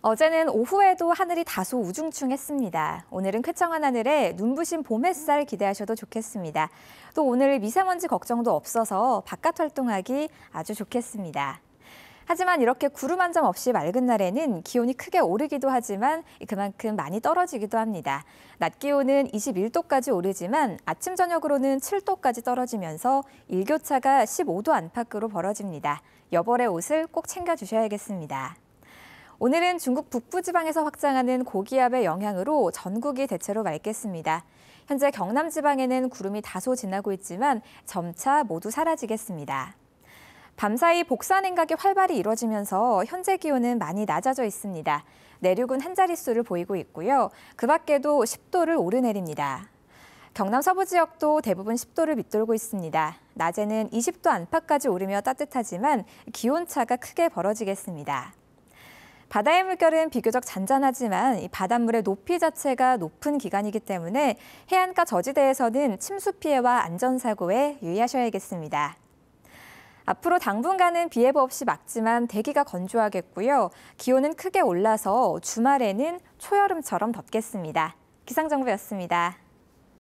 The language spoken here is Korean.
어제는 오후에도 하늘이 다소 우중충했습니다. 오늘은 쾌청한 하늘에 눈부신 봄 햇살 기대하셔도 좋겠습니다. 또 오늘 미세먼지 걱정도 없어서 바깥 활동하기 아주 좋겠습니다. 하지만 이렇게 구름 한 점 없이 맑은 날에는 기온이 크게 오르기도 하지만 그만큼 많이 떨어지기도 합니다. 낮 기온은 21도까지 오르지만 아침 저녁으로는 7도까지 떨어지면서 일교차가 15도 안팎으로 벌어집니다. 여벌의 옷을 꼭 챙겨 주셔야겠습니다. 오늘은 중국 북부지방에서 확장하는 고기압의 영향으로 전국이 대체로 맑겠습니다. 현재 경남 지방에는 구름이 다소 지나고 있지만 점차 모두 사라지겠습니다. 밤사이 복사 냉각이 활발히 이뤄지면서 현재 기온은 많이 낮아져 있습니다. 내륙은 한 자릿수를 보이고 있고요. 그 밖에도 10도를 오르내립니다. 경남 서부 지역도 대부분 10도를 밑돌고 있습니다. 낮에는 20도 안팎까지 오르며 따뜻하지만 기온차가 크게 벌어지겠습니다. 바다의 물결은 비교적 잔잔하지만 이 바닷물의 높이 자체가 높은 기간이기 때문에 해안가 저지대에서는 침수 피해와 안전사고에 유의하셔야겠습니다. 앞으로 당분간은 비 예보 없이 막지만 대기가 건조하겠고요. 기온은 크게 올라서 주말에는 초여름처럼 덥겠습니다. 기상정보였습니다.